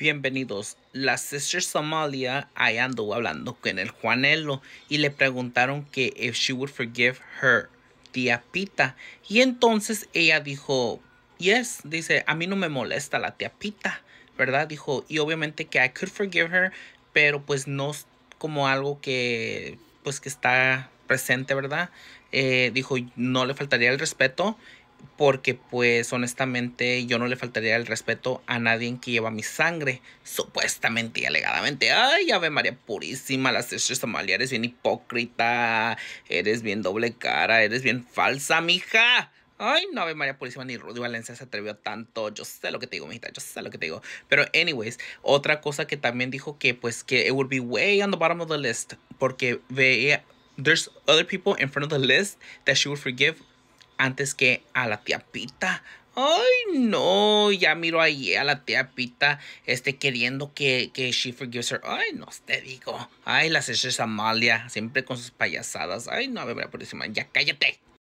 Bienvenidos. La Sister Somalia ahí hablando con el Juanelo y le preguntaron que if she would forgive her tía Pita. Y entonces ella dijo, yes, dice, a mí no me molesta la tía Pita, ¿verdad? Dijo, y obviamente que I could forgive her, pero pues no como algo que, pues que está presente, ¿verdad? Eh, dijo, no le faltaría el respeto porque pues honestamente yo no le faltaría el respeto a nadie que lleva mi sangre, supuestamente y alegadamente. Ay, Ave María Purísima, las estrellas Somalia, eres bien hipócrita, eres bien doble cara, eres bien falsa, mija. Ay, no, Ave María Purísima, ni Rudy Valencia se atrevió tanto. Yo sé lo que te digo, mijita, yo sé lo que te digo. Pero, anyways, otra cosa que también dijo que, pues, que it would be way on the bottom of the list. Porque veía, there's other people in front of the list that she would forgive antes que a la tía Pita. Ay, no, ya miro ahí a la tía Pita, este, queriendo que, que she forgives her. Ay, no, te digo. Ay, la es Amalia, siempre con sus payasadas. Ay, no, a ver, por encima, ya cállate.